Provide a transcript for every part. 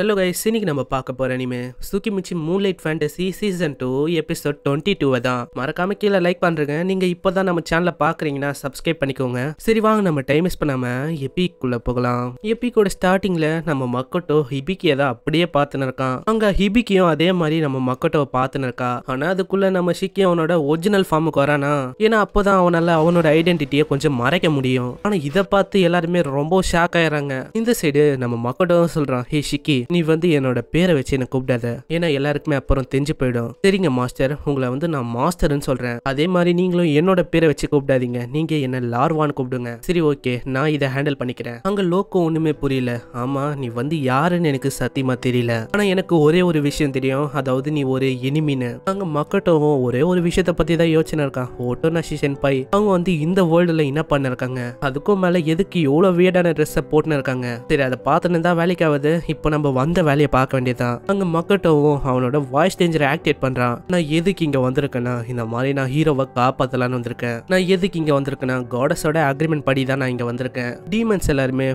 hello guys இன்னைக்கு நம்ம பார்க்க போகிற மிச்சி moon light fantasy season two episode twenty டூவை தான் மறக்காம கீழே லைக் பண்ணுறங்க நீங்கள் இப்போ தான் நம்ம சேனலை பார்க்குறீங்கன்னா சப்ஸ்கிரைப் பண்ணிக்கோங்க சரி வாங்க நம்ம டைம் மிஸ் பண்ணாமல் எபிக்குள்ளே போகலாம் எபிகோட ஸ்டார்டிங்கில் நம்ம மக்கட்டோ ஹிபிக்கியை தான் அப்படியே பார்த்துன்னு இருக்கான் அங்கே ஹிபிக்கியும் அதே மாதிரி நம்ம மக்கட்டோவை பார்த்துன்னு இருக்கா ஆனால் அதுக்குள்ளே நம்ம ஷிக்கி அவனோட ஒரிஜினல் ஃபார்முக்கு வரானா ஏன்னா அப்போ தான் அவனால் அவனோட ஐடென்டிட்டியை கொஞ்சம் மறைக்க முடியும் ஆனால் இதை பார்த்து எல்லாருமே ரொம்ப ஷாக் ஆயிடுறாங்க இந்த சைடு நம்ம மக்கட்டோ சொல்கிறான் ஹே ஷிக்கி நீ வந்து என்னோட பேரை வச்சு என்ன கூப்பிடாத ஏன்னா எல்லாருக்குமே அப்புறம் தெரிஞ்சு போயிடும் சரிங்க மாஸ்டர் உங்களை வந்து நான் மாஸ்டர்னு சொல்றேன் அதே மாதிரி நீங்களும் என்னோட பேரை வச்சு கூப்பிடாதீங்க நீங்க என்ன லார்வான்னு கூப்பிடுங்க சரி ஓகே நான் இதை ஹேண்டில் பண்ணிக்கிறேன் அங்க லோக்கம் ஒண்ணுமே புரியல ஆமா நீ வந்து யாருன்னு எனக்கு சத்தியமா தெரியல ஆனா எனக்கு ஒரே ஒரு விஷயம் தெரியும் அதாவது நீ ஒரு இனிமின்னு அங்க மக்கட்டும் ஒரே ஒரு விஷயத்த பத்தி தான் யோசனை இருக்கான் ஓட்டோனாஷி சென்பாய் அவங்க வந்து இந்த வேர்ல்டுல என்ன பண்ணிருக்காங்க அதுக்கும் மேல எதுக்கு எவ்வளவு வியடான ட்ரெஸ்ஸை போட்டுன்னு இருக்காங்க சரி அதை பார்த்துன்னு தான் வேலைக்கு ஆகுது இப்போ நம்ம வந்த வேலையை பார்க்க வேண்டியதான் அங்க மக்கட்டோவும் அவனோட வாய்ஸ் டேஞ்சரை ஆக்டிவேட் பண்ணுறான் நான் எதுக்கு இங்கே வந்திருக்கேன்னா இந்த மாதிரி நான் ஹீரோவை காப்பாற்றலான்னு வந்திருக்கேன் நான் எதுக்கு இங்கே வந்திருக்கேன்னா காடஸோட அக்ரிமெண்ட் படி தான் நான் இங்கே வந்திருக்கேன் டீமன்ஸ் எல்லாருமே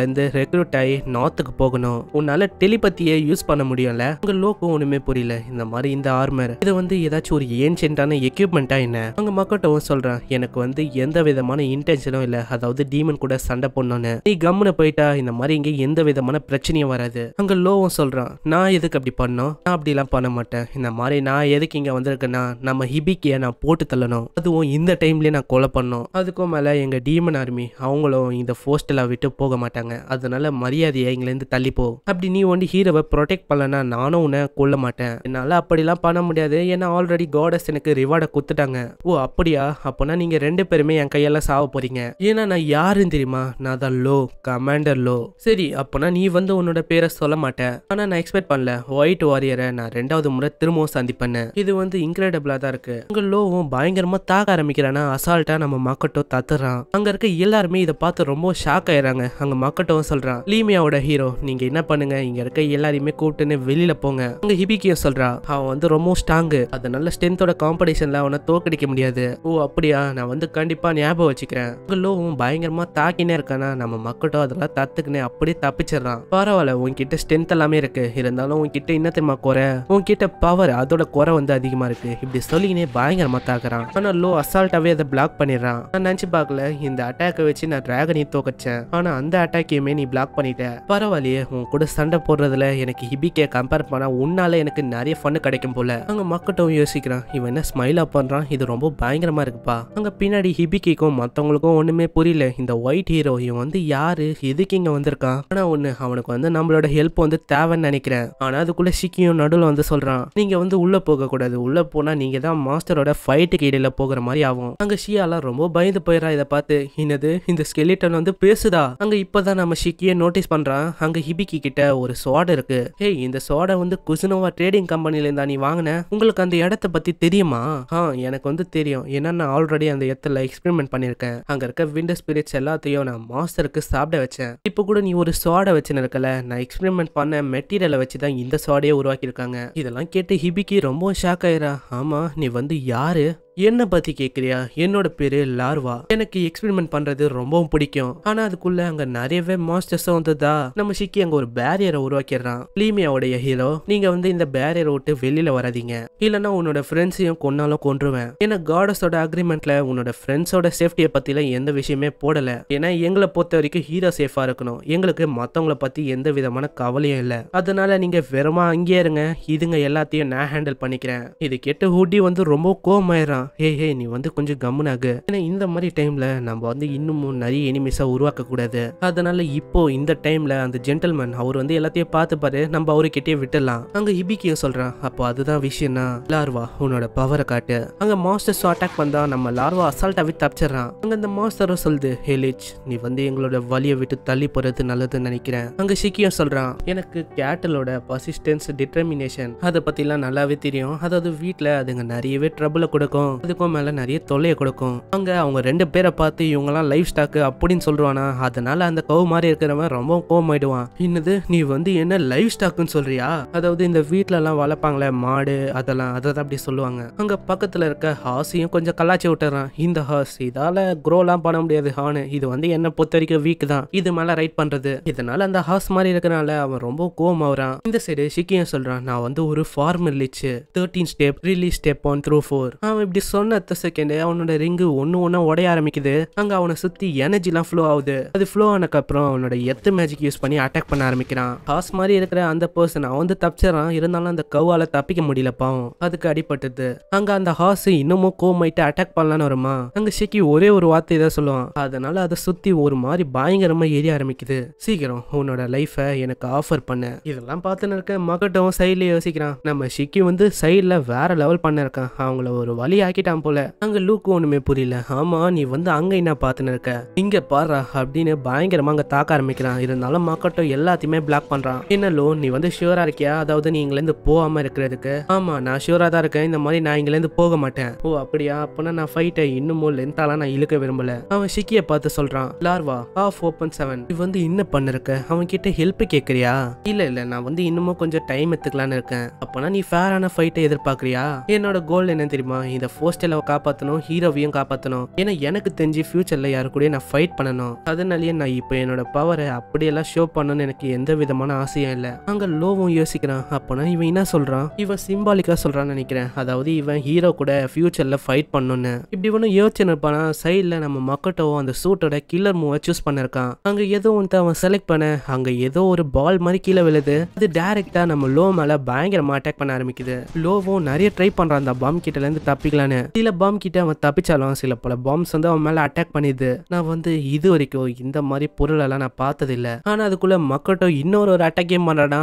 இருந்து ரெக்ரூட் ஆகி நார்த்துக்கு போகணும் உன்னால் டெலிபத்தியை யூஸ் பண்ண முடியும்ல உங்க லோக்கம் ஒன்றுமே புரியல இந்த மாதிரி இந்த ஆர்மர் இது வந்து ஏதாச்சும் ஒரு ஏன்ஷியன்டான எக்யூப்மெண்டா என்ன அங்க மக்கட்டவும் சொல்றான் எனக்கு வந்து எந்த விதமான இன்டென்ஷனும் இல்லை அதாவது டீமன் கூட சண்டை போடணும்னு நீ கம்முன்னு போயிட்டா இந்த மாதிரி இங்கே எந்த விதமான பிரச்சனையும் வராது அங்க லோவும் சொல்றான் நான் எதுக்கு அப்படி பண்ணோம் நான் அப்படிலாம் பண்ண மாட்டேன் இந்த மாதிரி நான் எதுக்கு இங்க வந்திருக்கேன்னா நம்ம ஹிபிக்கிய நான் போட்டு தள்ளணும் அதுவும் இந்த டைம்லயே நான் கொலை பண்ணோம் அதுக்கும் மேல எங்க டீமன் ஆர்மி அவங்களும் இந்த போஸ்டெல்லாம் விட்டு போக மாட்டாங்க அதனால மரியாதையை எங்கிலேருந்து தள்ளிப்போ அப்படி நீ வந்து ஹீரோவை ப்ரொடெக்ட் பண்ணனா நானும் உன்னை கொல்ல மாட்டேன் என்னால அப்படிலாம் பண்ண முடியாது ஏன்னா ஆல்ரெடி காடஸ் எனக்கு ரிவார்டை கொடுத்துட்டாங்க ஓ அப்படியா அப்போனா நீங்க ரெண்டு பேருமே என் கையெல்லாம் சாவ போறீங்க ஏன்னா நான் யாருன்னு தெரியுமா நான் தான் லோ கமாண்டர் லோ சரி அப்போனா நீ வந்து உன்னோட பேரை சொல்ல மாட்டேன் ஆனால் நான் எக்ஸ்பெக்ட் பண்ணல ஒயிட் வாரியரை நான் ரெண்டாவது முறை திரும்பவும் சந்திப்பேன் இது வந்து இன்கிரெடிபிளா தான் இருக்கு அங்கே லோவும் பயங்கரமாக தாக்க ஆரம்பிக்கிறானா அசால்ட்டாக நம்ம மக்கட்டோ தத்துறான் அங்கே இருக்க எல்லாருமே இதை பார்த்து ரொம்ப ஷாக் ஆயிடுறாங்க அங்கே மக்கட்டோவும் சொல்கிறான் லீமியாவோட ஹீரோ நீங்கள் என்ன பண்ணுங்க இங்கே இருக்க எல்லாரையுமே கூப்பிட்டுன்னு வெளியில் போங்க அங்கே ஹிபிக்கியும் சொல்கிறா அவன் வந்து ரொம்ப ஸ்ட்ராங்கு அது நல்ல ஸ்ட்ரென்த்தோட காம்படிஷன்ல அவனை தோக்கடிக்க முடியாது ஓ அப்படியா நான் வந்து கண்டிப்பாக ஞாபகம் வச்சுக்கிறேன் உங்க லோவும் பயங்கரமாக தாக்கினே இருக்கானா நம்ம மக்கட்டோ அதெல்லாம் தத்துக்குன்னு அப்படியே தப்பிச்சிடறான் பரவாயில்ல உன்கிட்ட ஸ்ட்ரென்த் எல்லாமே இருக்கு இருந்தாலும் உன்கிட்ட என்ன தெரியுமா குறை உன்கிட்ட பவர் அதோட குறை வந்து அதிகமா இருக்கு இப்படி சொல்லினே பயங்கரமா தாக்குறான் ஆனா லோ அசால்ட்டாவே அதை பிளாக் பண்ணிடுறான் நான் நினைச்சு பார்க்கல இந்த அட்டாக்கை வச்சு நான் டிராகனையும் தோக்கச்சேன் ஆனா அந்த அட்டாக்கையுமே நீ பிளாக் பண்ணிட்ட பரவாயில்லையே உன் கூட சண்டை போடுறதுல எனக்கு ஹிபிக்கே கம்பேர் பண்ணா உன்னால எனக்கு நிறைய ஃபன்னு கிடைக்கும் போல அங்க மக்கட்டும் யோசிக்கிறான் இவன் என்ன ஸ்மைலா பண்றான் இது ரொம்ப பயங்கரமா இருக்குப்பா அங்க பின்னாடி ஹிபிக்கைக்கும் மத்தவங்களுக்கும் ஒண்ணுமே புரியல இந்த ஒயிட் ஹீரோ இவன் வந்து யாரு எதுக்கு இங்க வந்திருக்கான் ஆனா ஒண்ணு அவனுக்கு வந்து நம்மளோட உங்களோட ஹெல்ப் வந்து தேவைன்னு நினைக்கிறேன் ஆனால் அதுக்குள்ள சிக்கியும் நடுவில் வந்து சொல்றான் நீங்க வந்து உள்ளே போகக்கூடாது உள்ளே போனா நீங்க தான் மாஸ்டரோட ஃபைட்டுக்கு இடையில போகிற மாதிரி ஆகும் அங்க ஷியாலாம் ரொம்ப பயந்து போயிடா இதை பார்த்து என்னது இந்த ஸ்கெலிட்டன் வந்து பேசுதா அங்க இப்பதான் நம்ம ஷிக்கியை நோட்டீஸ் பண்றான் அங்க ஹிபிக்கி கிட்ட ஒரு சோட இருக்கு ஹே இந்த சோட வந்து குசுனோவா ட்ரேடிங் கம்பெனில இருந்தா நீ வாங்கின உங்களுக்கு அந்த இடத்த பத்தி தெரியுமா ஆ எனக்கு வந்து தெரியும் ஏன்னா நான் ஆல்ரெடி அந்த இடத்துல எக்ஸ்பெரிமெண்ட் பண்ணியிருக்கேன் அங்கே இருக்க விண்டோ ஸ்பிரிட்ஸ் எல்லாத்தையும் நான் மாஸ்டருக்கு சாப்பிட வச்சேன் இப்போ கூட நீ ஒரு சோட வச்சுன்னு இருக்கல நான் எக்ஸ்பெரிமெண்ட் பண்ண மெட்டீரியலை வச்சு தான் இந்த சாடையை உருவாக்கியிருக்காங்க இதெல்லாம் கேட்டு ஹிபிக்கு ரொம்ப ஷாக் ஆயிரா ஆமாம் நீ வந்து யாரு என்னை பத்தி கேட்குறியா என்னோட பேரு லார்வா எனக்கு எக்ஸ்பெரிமெண்ட் பண்றது ரொம்பவும் பிடிக்கும் ஆனா அதுக்குள்ள அங்க நிறையவே மாஸ்டர்ஸ் வந்ததா நம்ம சிக்கி அங்க ஒரு பேரியரை உருவாக்கிடுறான் லீமியாவுடைய ஹீரோ நீங்க வந்து இந்த பேரியரை விட்டு வெளியில வராதிங்க இல்லைன்னா உன்னோட ஃப்ரெண்ட்ஸையும் கொன்னாலும் கொன்றுவேன் ஏன்னா காடஸோட அக்ரிமெண்ட்ல உன்னோட ஃப்ரெண்ட்ஸோட சேஃப்டியை பத்தில எந்த விஷயமே போடல ஏன்னா எங்களை பொறுத்த வரைக்கும் ஹீரோ சேஃபா இருக்கணும் எங்களுக்கு மத்தவங்களை பத்தி எந்த விதமான கவலையும் இல்லை அதனால நீங்க வெறுமா அங்கேயே இருங்க இதுங்க எல்லாத்தையும் நான் ஹேண்டில் பண்ணிக்கிறேன் இது கேட்டு ஹூட்டி வந்து ரொம்ப கோமாயிரம் சொல்கிறான் ஹே ஹே நீ வந்து கொஞ்சம் கம்முன்னு ஆகு ஏன்னா இந்த மாதிரி டைமில் நம்ம வந்து இன்னமும் நிறைய எனிமீஸாக உருவாக்கக்கூடாது அதனால இப்போ இந்த டைமில் அந்த ஜென்டல்மேன் அவர் வந்து எல்லாத்தையும் பார்த்துப்பாரு நம்ம அவருக்கிட்டே விட்டுடலாம் அங்கே இபிக்கிய சொல்கிறான் அப்போ அதுதான் விஷயம்னா லார்வா உன்னோட பவரை காட்டு அங்கே மாஸ்டர்ஸ் அட்டாக் வந்தால் நம்ம லார்வா அசால்ட்டாகவே தப்பிச்சிடறான் அங்கே அந்த மாஸ்டரும் சொல்லுது ஹேலிச் நீ வந்து எங்களோட வழியை விட்டு தள்ளி போகிறது நல்லதுன்னு நினைக்கிறேன் அங்கே சிக்கியும் சொல்கிறான் எனக்கு கேட்டலோட பர்சிஸ்டன்ஸ் டிட்டர்மினேஷன் அதை பற்றிலாம் நல்லாவே தெரியும் அதாவது வீட்டில் அதுங்க நிறையவே ட்ரபுளை கொடுக்கும் வரும் மேல நிறைய தொல்லையை கொடுக்கும் அங்க அவங்க ரெண்டு பேரை பார்த்து எல்லாம் லைஃப் ஸ்டாக்கு அப்படின்னு சொல்லுவானா அதனால அந்த கவு மாதிரி இருக்கிறவன் ரொம்ப ஆயிடுவான் என்னது நீ வந்து என்ன லைஃப் ஸ்டாக்குன்னு சொல்றியா அதாவது இந்த வீட்டுல எல்லாம் வளர்ப்பாங்களே மாடு அதெல்லாம் அதான் அப்படி சொல்லுவாங்க அங்க பக்கத்துல இருக்க ஹாசியும் கொஞ்சம் கலாச்சி விட்டுறான் இந்த ஹாஸ் இதால க்ரோலாம் பண்ண முடியாது ஹானு இது வந்து என்ன பொறுத்த வரைக்கும் வீக் தான் இது மேல ரைட் பண்றது இதனால அந்த ஹாஸ் மாதிரி இருக்கிறனால அவன் ரொம்ப கோவம் ஆகுறான் இந்த சைடு சிக்கியும் சொல்றான் நான் வந்து ஒரு ஃபார்ம் இருந்துச்சு thirteen step release step one through four அவன் இப்படி சொன்ன அடுத்த செகண்ட் அவனோட ரிங்கு ஒன்னு ஒன்றா உடைய ஆரம்பிக்குது அங்க அவனை சுற்றி எல்லாம் ஃப்ளோ ஆகுது அது ஃப்ளோ அப்புறம் அவனோட எத்து மேஜிக் யூஸ் பண்ணி அட்டாக் பண்ண ஆரம்பிக்கிறான் ஹாஸ் மாதிரி இருக்கிற அந்த பர்சன் அவன் வந்து தப்பிச்சிடறான் இருந்தாலும் அந்த கவால தப்பிக்க முடியல பாவம் அதுக்கு அடிபட்டது அங்க அந்த ஹாஸ் இன்னமும் கோமாயிட்டு அட்டாக் பண்ணலான்னு வருமா அங்கே ஷிக்கி ஒரே ஒரு வார்த்தை தான் சொல்லுவான் அதனால அதை சுற்றி ஒரு மாதிரி பயங்கரமாக ஏறி ஆரம்பிக்குது சீக்கிரம் உன்னோட லைஃப எனக்கு ஆஃபர் பண்ண இதெல்லாம் பார்த்துன்னு இருக்க மகட்டும் சைட்ல யோசிக்கிறான் நம்ம ஷிக்கி வந்து சைடில் வேற லெவல் பண்ணிருக்கான் அவங்கள ஒரு வழி ஆக்கிட்டான் போல அங்க லூக்கு ஒண்ணுமே புரியல ஆமா நீ வந்து அங்க என்ன பாத்துன்னு இருக்க இங்க பாரு அப்படின்னு பயங்கரமா அங்க தாக்க ஆரம்பிக்கிறான் இருந்தாலும் மக்கட்டோ எல்லாத்தையுமே பிளாக் பண்றான் என்ன லோ நீ வந்து ஷியூரா இருக்கியா அதாவது நீ இங்க இருந்து போகாம இருக்கிறதுக்கு ஆமா நான் ஷியூரா தான் இருக்கேன் இந்த மாதிரி நான் இங்க இருந்து போக மாட்டேன் ஓ அப்படியா அப்பனா நான் ஃபைட்டை இன்னமும் லென்த்தாலாம் நான் இழுக்க விரும்பல அவன் சிக்கிய பார்த்து சொல்றான் லார்வா ஆஃப் ஓப்பன் செவன் நீ வந்து என்ன பண்ணிருக்க அவன் கிட்ட ஹெல்ப் கேக்குறியா இல்ல இல்ல நான் வந்து இன்னமும் கொஞ்சம் டைம் எடுத்துக்கலான்னு இருக்கேன் அப்பனா நீ ஃபேரான ஃபைட்டை எதிர்பார்க்கறியா என்னோட கோல் என்ன தெரியுமா இந்த ஹோஸ்டலை காப்பாற்றணும் ஹீரோவையும் காப்பாற்றணும் ஏன்னா எனக்கு தெரிஞ்சு ஃபியூச்சரில் யாரு கூட நான் ஃபைட் பண்ணணும் அதனாலேயே நான் இப்போ என்னோட பவரை அப்படியெல்லாம் ஷோ பண்ணணும்னு எனக்கு எந்த விதமான ஆசையும் இல்லை அங்கே லோவும் யோசிக்கிறான் அப்போனா இவன் என்ன சொல்கிறான் இவன் சிம்பாலிக்காக சொல்கிறான்னு நினைக்கிறேன் அதாவது இவன் ஹீரோ கூட ஃபியூச்சரில் ஃபைட் பண்ணணும்னு இப்படி ஒன்று யோசிச்சுன்னு இருப்பானா சைடில் நம்ம மக்கட்டவோ அந்த சூட்டோட கில்லர் மூவை சூஸ் பண்ணிருக்கான் அங்கே ஏதோ ஒன்று அவன் செலக்ட் பண்ண அங்கே ஏதோ ஒரு பால் மாதிரி கீழே விழுது அது டேரெக்டாக நம்ம லோ மேலே பயங்கரமாக அட்டாக் பண்ண ஆரம்பிக்குது லோவும் நிறைய ட்ரை பண்ணுறான் அந்த பாம் கிட்டலேருந்து தப்பிக்கலான்னு அப்படின்னு சில பாம் கிட்ட அவன் தப்பிச்சாலும் சில பல பாம்ஸ் வந்து அவன் மேல அட்டாக் பண்ணிது நான் வந்து இது வரைக்கும் இந்த மாதிரி பொருள் எல்லாம் நான் பார்த்ததில்ல ஆனா அதுக்குள்ள மக்கட்டோ இன்னொரு ஒரு அட்டாக் கேம் பண்ணாடா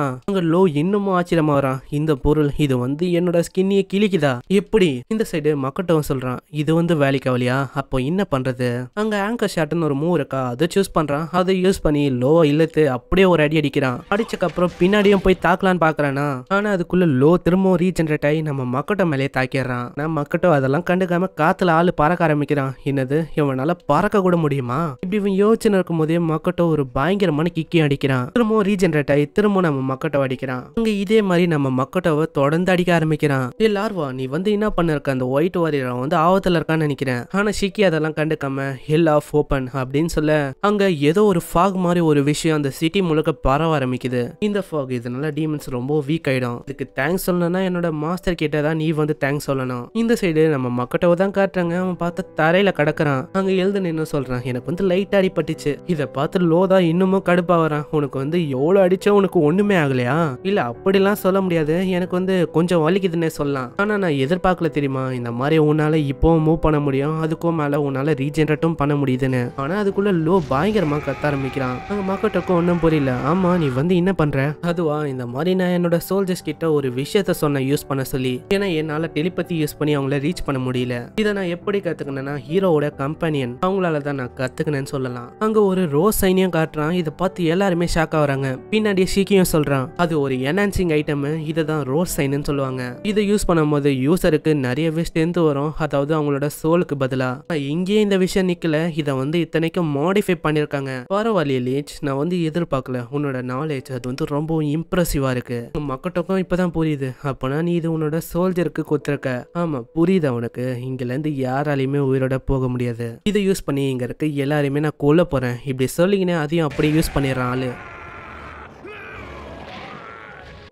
லோ இன்னமும் ஆச்சரியமா வரான் இந்த பொருள் இது வந்து என்னோட ஸ்கின்னியை கிழிக்குதா எப்படி இந்த சைடு மக்கட்டவும் சொல்றான் இது வந்து வேலைக்காவலியா அப்போ என்ன பண்றது அங்க ஆங்கர் ஷாட்னு ஒரு மூவ் இருக்கா அதை சூஸ் பண்றான் அதை யூஸ் பண்ணி லோ இல்லத்து அப்படியே ஒரு அடி அடிக்கிறான் அடிச்சக்கப்புறம் பின்னாடியும் போய் தாக்கலான்னு பாக்குறானா ஆனா அதுக்குள்ள லோ திரும்பவும் ரீஜென்ரேட் ஆகி நம்ம மக்கட்டோ மேலேயே தாக்கிடுறான் நான் மக்கட்டோ அதெல்லாம் கண்டுக்காம காத்துல ஆள் பறக்க ஆரம்பிக்கிறான் என்னது இவனால பறக்க கூட முடியுமா இப்படி இவன் யோசனை இருக்கும் போதே மக்கட்டோ ஒரு பயங்கரமான கிக்கி அடிக்கிறான் திரும்பவும் ரீஜென்ரேட் ஆகி திரும்பவும் நம்ம மக்கட்டோ அடிக்கிறான் அங்க இதே மாதிரி நம்ம மக்கட்டோவை தொடர்ந்து அடிக்க ஆரம்பிக்கிறான் ஏ லார்வா நீ வந்து என்ன பண்ணிருக்க அந்த ஒயிட் வாரியர் வந்து ஆபத்துல இருக்கான்னு நினைக்கிறேன் ஆனா சிக்கி அதெல்லாம் கண்டுக்காம ஹில் ஆஃப் ஓபன் அப்படின்னு சொல்ல அங்க ஏதோ ஒரு ஃபாக் மாதிரி ஒரு விஷயம் அந்த சிட்டி முழுக்க பரவ ஆரம்பிக்குது இந்த ஃபாக் இதனால டீமன்ஸ் ரொம்ப வீக் ஆயிடும் இதுக்கு தேங்க்ஸ் சொல்லணும்னா என்னோட மாஸ்டர் கிட்ட தான் நீ வந்து தேங்க்ஸ் சொல்லணும் இந்த சைடு சைடு நம்ம மக்கட்டவை தான் காட்டுறாங்க அவன் பார்த்து தரையில கடக்குறான் அங்க எழுது நின்று சொல்றான் எனக்கு வந்து லைட் அடிப்பட்டுச்சு இதை பார்த்து லோதா இன்னமும் கடுப்பா வரான் உனக்கு வந்து எவ்வளவு அடிச்சா உனக்கு ஒண்ணுமே ஆகலையா இல்ல அப்படிலாம் சொல்ல முடியாது எனக்கு வந்து கொஞ்சம் வலிக்குதுன்னே சொல்லலாம் ஆனா நான் எதிர்பார்க்கல தெரியுமா இந்த மாதிரி உன்னால இப்போவும் மூவ் பண்ண முடியும் அதுக்கும் மேல உன்னால ரீஜென்ரேட்டும் பண்ண முடியுதுன்னு ஆனா அதுக்குள்ள லோ பயங்கரமா கத்த ஆரம்பிக்கிறான் அங்க மக்கட்டக்கும் ஒண்ணும் புரியல ஆமா நீ வந்து என்ன பண்ற அதுவா இந்த மாதிரி நான் என்னோட சோல்ஜர்ஸ் கிட்ட ஒரு விஷயத்த சொன்ன யூஸ் பண்ண சொல்லி ஏன்னா என்னால டெலிபதி யூஸ் பண்ணி அவங்கள ரீச் பண்ண முடியல இதை நான் எப்படி கத்துக்கினேன்னா ஹீரோவோட கம்பெனியன் அவங்களால தான் நான் கத்துக்கினேன்னு சொல்லலாம் அங்க ஒரு ரோஸ் சைனியம் காட்டுறான் இதை பார்த்து எல்லாருமே ஷாக் ஆகுறாங்க பின்னாடியே சீக்கியம் சொல்றான் அது ஒரு என்ஹான்சிங் ஐட்டம் இதை தான் ரோஸ் சைன்னு சொல்லுவாங்க இதை யூஸ் பண்ணும்போது யூசருக்கு நிறையவே ஸ்ட்ரென்த் வரும் அதாவது அவங்களோட சோலுக்கு பதிலா இங்கேயே இந்த விஷயம் நிக்கல இதை வந்து இத்தனைக்கும் மாடிஃபை பண்ணிருக்காங்க பரவாயில்ல லீச் நான் வந்து எதிர்பார்க்கல உன்னோட நாலேஜ் அது வந்து ரொம்பவும் இம்ப்ரெசிவா இருக்கு மக்கட்டக்கும் இப்பதான் புரியுது அப்பனா நீ இது உன்னோட சோல்ஜருக்கு கொடுத்துருக்க ஆமா புரியுது புரியுது அவனுக்கு இங்கேருந்து யாராலையுமே உயிரோட போக முடியாது இதை யூஸ் பண்ணி இங்கே இருக்க எல்லாரையுமே நான் கொல்ல போகிறேன் இப்படி சொல்லிங்கன்னா அதையும் அப்படியே யூஸ் பண்ணிடுறான்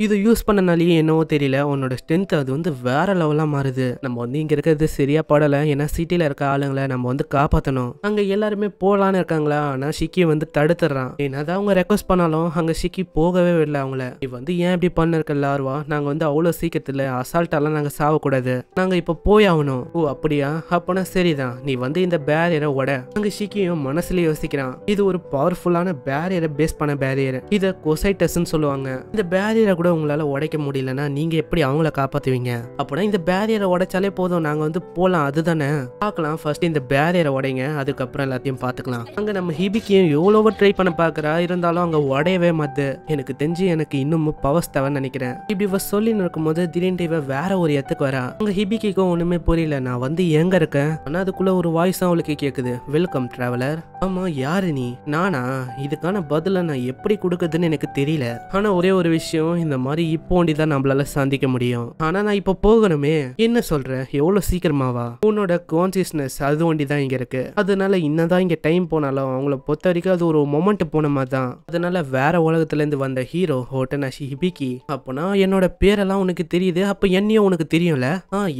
இது யூஸ் பண்ணனாலேயே என்னவோ தெரியல உன்னோட ஸ்ட்ரென்த் அது வந்து வேற லெவலாக மாறுது நம்ம வந்து இங்கே இருக்கிறது சரியா படலை ஏன்னா சிட்டியில் இருக்க ஆளுங்களை நம்ம வந்து காப்பாற்றணும் அங்கே எல்லாருமே போகலான்னு இருக்காங்களா ஆனால் ஷிக்கி வந்து தடுத்துடுறான் என்னதான் அவங்க ரெக்வஸ்ட் பண்ணாலும் அங்கே ஷிக்கி போகவே இல்லை அவங்கள நீ வந்து ஏன் இப்படி பண்ணிருக்க லார்வா நாங்கள் வந்து அவ்வளோ சீக்கிரத்தில் அசால்ட்டாலாம் நாங்கள் சாவக்கூடாது நாங்கள் இப்போ போய் ஆகணும் ஓ அப்படியா அப்போனா சரிதான் நீ வந்து இந்த பேரியரை உட அங்கே ஷிக்கியும் மனசுல யோசிக்கிறான் இது ஒரு பவர்ஃபுல்லான பேரியரை பேஸ் பண்ண பேரியர் இதை கொசைட்டஸ்ன்னு சொல்லுவாங்க இந்த பேரியரை கூட கூட உங்களால் உடைக்க முடியலன்னா நீங்கள் எப்படி அவங்கள காப்பாற்றுவீங்க அப்படின்னா இந்த பேரியரை உடைச்சாலே போதும் நாங்கள் வந்து போகலாம் அதுதானே பார்க்கலாம் ஃபர்ஸ்ட் இந்த பேரியரை உடைங்க அதுக்கப்புறம் எல்லாத்தையும் பார்த்துக்கலாம் அங்கே நம்ம ஹிபிக்கையும் எவ்வளோவோ ட்ரை பண்ண பார்க்குறா இருந்தாலும் அங்கே உடையவே மாத்து எனக்கு தெரிஞ்சு எனக்கு இன்னமும் பவர்ஸ் தேவைன்னு நினைக்கிறேன் இப்படி சொல்லி சொல்லின்னு போது திடீர்னு இவன் வேற ஒரு இடத்துக்கு வரா அங்கே ஹிபிக்கிக்கும் ஒன்றுமே புரியல நான் வந்து எங்க இருக்கேன் ஆனால் அதுக்குள்ள ஒரு வாய்ஸ் அவளுக்கு கேட்குது வெல்கம் டிராவலர் ஆமா யாரு நீ நானா இதுக்கான பதிலை நான் எப்படி கொடுக்குதுன்னு எனக்கு தெரியல ஆனா ஒரே ஒரு விஷயம் இந்த மாதிரி இப்போண்டி தான் நம்மளால சந்திக்க முடியும் ஆனா நான் இப்போ போகணுமே என்ன சொல்ற எவ்வளவு சீக்கிரமாவா உன்னோட கான்சியஸ்னஸ் அது ஒண்டி தான் இங்க இருக்கு அதனால என்னதான் இங்க டைம் போனாலும் அவங்கள பொறுத்த வரைக்கும் அது ஒரு மொமெண்ட் போன மாதிரி தான் அதனால வேற உலகத்துல இருந்து வந்த ஹீரோ ஹோட்டனாஷி ஹிபிக்கி அப்பனா என்னோட பேரெல்லாம் உனக்கு தெரியுது அப்ப என்னையும் உனக்கு தெரியும்ல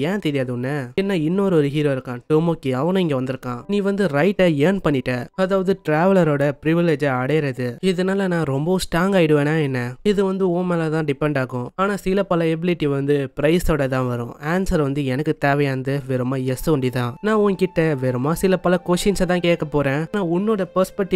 ஏன் தெரியாது உன்ன என்ன இன்னொரு ஒரு ஹீரோ இருக்கான் டோமோக்கி அவனும் இங்க வந்திருக்கான் நீ வந்து ரைட்டை ஏர்ன் பண்ணிட்ட அதாவது டிராவலரோட ப்ரிவிலேஜை அடையிறது இதனால நான் ரொம்ப ஸ்ட்ராங் ஆயிடுவேனா என்ன இது வந்து ஓ மேலதான் டிபெண்ட் ஆகும் ஆனால் சில பல எபிலிட்டி வந்து ப்ரைஸோட தான் வரும் ஆன்சர் வந்து எனக்கு தேவையானது வெறுமா எஸ் ஒண்டி தான் நான் உன்கிட்ட வெறுமா சில பல கொஷின்ஸை தான் கேட்க போகிறேன் நான் உன்னோட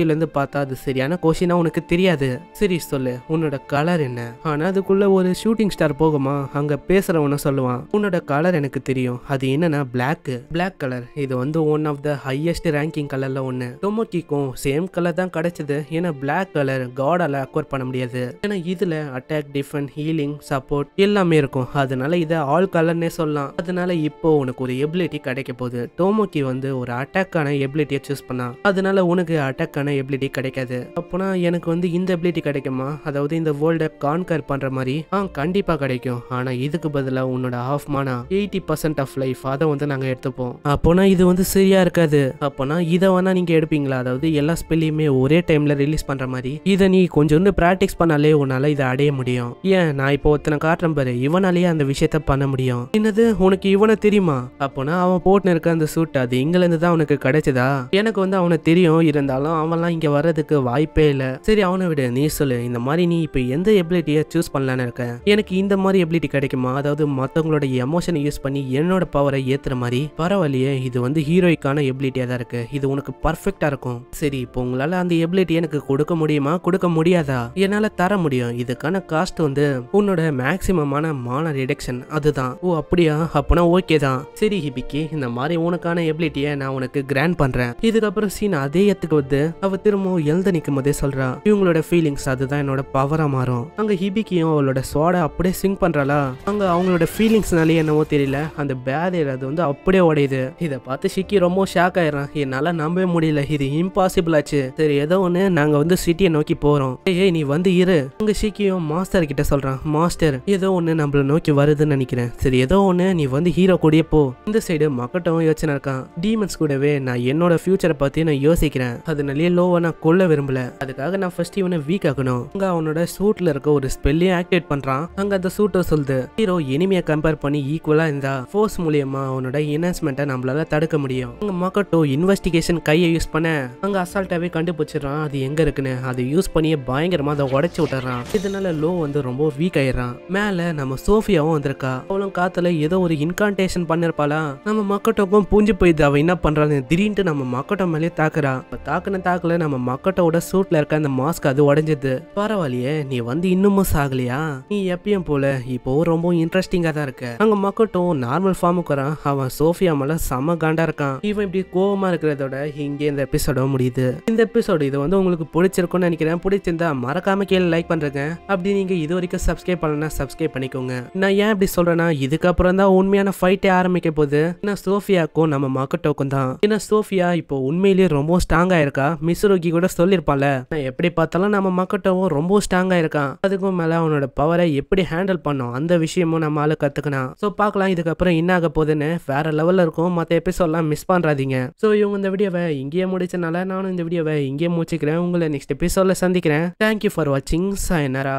இருந்து பார்த்தா அது சரியான கொஷினா உனக்கு தெரியாது சரி சொல்லு உன்னோட கலர் என்ன ஆனால் அதுக்குள்ளே ஒரு ஷூட்டிங் ஸ்டார் போகுமா அங்கே பேசுகிறவன சொல்லுவான் உன்னோட கலர் எனக்கு தெரியும் அது என்னன்னா பிளாக் பிளாக் கலர் இது வந்து one of the highest ranking கலர்ல ஒன்று டொமோக்கிக்கும் சேம் கலர் தான் கிடைச்சது ஏன்னா பிளாக் கலர் காடால அக்வர்ட் பண்ண முடியாது ஏன்னா இதில் attack defence fun healing support எல்லாமே இருக்கும் அதனால இதை ஆல் கலர்னே சொல்லலாம் அதனால இப்போ உனக்கு ஒரு எபிலிட்டி கிடைக்க போகுது டோமோக்கி வந்து ஒரு அட்டாக்கான எபிலிட்டியை சூஸ் பண்ணா அதனால உனக்கு அட்டாக்கான எபிலிட்டி கிடைக்காது அப்போனா எனக்கு வந்து இந்த எபிலிட்டி கிடைக்குமா அதாவது இந்த வேர்ல்ட கான்கர் பண்ற மாதிரி ஆ கண்டிப்பா கிடைக்கும் ஆனா இதுக்கு பதிலாக உன்னோட ஹாஃப் மானா எயிட்டி பர்சன்ட் ஆஃப் லைஃப் அதை வந்து நாங்க எடுத்துப்போம் அப்போனா இது வந்து சரியா இருக்காது அப்போனா இதை வேணா நீங்க எடுப்பீங்களா அதாவது எல்லா ஸ்பெல்லையுமே ஒரே டைம்ல ரிலீஸ் பண்ற மாதிரி இதை நீ கொஞ்சம் ப்ராக்டிஸ் பண்ணாலே உன்னால இதை அடைய முடியும் பையன் நான் இப்போ ஒருத்தனை காட்டுறேன் பாரு இவனாலேயே அந்த விஷயத்த பண்ண முடியும் என்னது உனக்கு இவனை தெரியுமா அப்போனா அவன் போட்டுன்னு இருக்க அந்த சூட் அது இங்கிலிருந்து தான் உனக்கு கிடைச்சதா எனக்கு வந்து அவனை தெரியும் இருந்தாலும் அவன்லாம் இங்க வர்றதுக்கு வாய்ப்பே இல்ல சரி அவனை விட நீ சொல்லு இந்த மாதிரி நீ இப்ப எந்த எபிலிட்டியை சூஸ் பண்ணலான்னு இருக்க எனக்கு இந்த மாதிரி எபிலிட்டி கிடைக்குமா அதாவது மத்தவங்களோட எமோஷனை யூஸ் பண்ணி என்னோட பவரை ஏத்துற மாதிரி பரவாயில்லையே இது வந்து ஹீரோய்க்கான எபிலிட்டியா தான் இருக்கு இது உனக்கு பர்ஃபெக்டாக இருக்கும் சரி இப்போ உங்களால அந்த எபிலிட்டி எனக்கு கொடுக்க முடியுமா கொடுக்க முடியாதா என்னால தர முடியும் இதுக்கான காஸ்ட் வந்து வந்து உன்னோட மேக்சிமமான மான ரிடக்ஷன் அதுதான் ஓ அப்படியா அப்படின்னா ஓகே தான் சரி ஹிபிக்கு இந்த மாதிரி உனக்கான எபிலிட்டியை நான் உனக்கு கிராண்ட் பண்றேன் இதுக்கப்புறம் சீன் அதே இடத்துக்கு வந்து அவ திரும்பவும் எழுத நிற்கும் போதே சொல்றா இவங்களோட ஃபீலிங்ஸ் அதுதான் என்னோட பவரா மாறும் அங்க ஹிபிக்கியும் அவளோட சோட அப்படியே சிங் பண்றாளா அங்க அவங்களோட ஃபீலிங்ஸ்னாலே என்னவோ தெரியல அந்த பேரியர் அது வந்து அப்படியே உடையுது இதை பார்த்து ஷிக்கி ரொம்ப ஷாக் ஆயிடுறான் என்னால நம்பவே முடியல இது இம்பாசிபிள் ஆச்சு சரி ஏதோ ஒன்று நாங்கள் வந்து சிட்டியை நோக்கி போகிறோம் ஏய் நீ வந்து இரு உங்கள் ஷிக்கியும் மாஸ்டர் கிட்ட கிட்ட சொல்கிறான் மாஸ்டர் ஏதோ ஒன்று நம்மள நோக்கி வருதுன்னு நினைக்கிறேன் சரி ஏதோ ஒன்று நீ வந்து ஹீரோ கூடயே போ இந்த சைடு மக்கட்டும் யோசனை இருக்கான் டீமன்ஸ் கூடவே நான் என்னோட ஃபியூச்சரை பற்றி நான் யோசிக்கிறேன் அதனாலேயே லோவை நான் கொல்ல விரும்பல அதுக்காக நான் ஃபர்ஸ்ட் இவனை வீக் ஆகணும் அங்க அவனோட சூட்டில் இருக்க ஒரு ஸ்பெல்லையும் ஆக்டிவேட் பண்ணுறான் அங்கே அந்த சூட்டை சொல்லுது ஹீரோ இனிமையை கம்பேர் பண்ணி ஈக்குவலாக இருந்தா ஃபோர்ஸ் மூலியமா அவனோட என்ஹான்ஸ்மெண்ட்டை நம்மளால தடுக்க முடியும் அங்க மக்கட்டோ இன்வெஸ்டிகேஷன் கையை யூஸ் பண்ண அங்கே அசால்ட்டாகவே கண்டுபிடிச்சிடறான் அது எங்கே இருக்குன்னு அதை யூஸ் பண்ணியே பயங்கரமாக அதை உடச்சி விட்டுறான் இதனால லோ வந்து ரொம்ப ரொம்ப வீக் ஆயிடுறான் மேல நம்ம சோஃபியாவும் வந்திருக்கா அவளும் காத்துல ஏதோ ஒரு இன்கான்டேஷன் பண்ணிருப்பாளா நம்ம மக்கட்டோக்கும் பூஞ்சு போயிடுது அவன் என்ன பண்றான்னு திடீர்னு நம்ம மக்கட்டோ மேலே தாக்குறா தாக்குன தாக்கல நம்ம மக்கட்டோட சூட்ல இருக்க அந்த மாஸ்க் அது உடஞ்சது பரவாயில்லையே நீ வந்து இன்னமும் சாகலையா நீ எப்பயும் போல இப்போ ரொம்ப இன்ட்ரெஸ்டிங்கா தான் இருக்க அங்க மக்கட்டும் நார்மல் ஃபார்முக்கு வரான் அவன் சோஃபியா மேல செம காண்டா இருக்கான் இவன் இப்படி கோவமா இருக்கிறதோட இங்கே இந்த எபிசோட முடியுது இந்த எபிசோடு இது வந்து உங்களுக்கு பிடிச்சிருக்கும்னு நினைக்கிறேன் பிடிச்சிருந்தா மறக்காம கீழே லைக் பண்றேங்க அப்படி நீங்க இது வரைக்கும் சப்ஸ்கிரைப் பண்ணலன்னா சப்ஸ்கிரைப் பண்ணிக்கோங்க நான் ஏன் இப்படி சொல்றேன்னா இதுக்கப்புறம் தான் உண்மையான ஃபைட்டே ஆரம்பிக்க போகுது ஏன்னா சோஃபியாக்கும் நம்ம மாக்கட்டோக்கும் தான் ஏன்னா சோஃபியா இப்போ உண்மையிலேயே ரொம்ப ஸ்ட்ராங்கா இருக்கா ரோகி கூட சொல்லியிருப்பாள் நான் எப்படி பார்த்தாலும் நம்ம மக்கட்டவும் ரொம்ப ஸ்ட்ராங்கா இருக்கான் அதுக்கும் மேல அவனோட பவரை எப்படி ஹேண்டில் பண்ணும் அந்த விஷயமும் நம்ம ஆளு கத்துக்கணும் ஸோ பார்க்கலாம் இதுக்கப்புறம் என்ன ஆக போகுதுன்னு வேற லெவல்ல இருக்கும் மற்ற எபிசோட்லாம் மிஸ் பண்றாதீங்க ஸோ இவங்க இந்த வீடியோவை இங்கேயே முடிச்சனால நானும் இந்த வீடியோவை இங்கேயே முடிச்சுக்கிறேன் உங்களை நெக்ஸ்ட் எபிசோட்ல சந்திக்கிறேன் தேங்க்யூ ஃபார் வாட்சிங் சாயனரா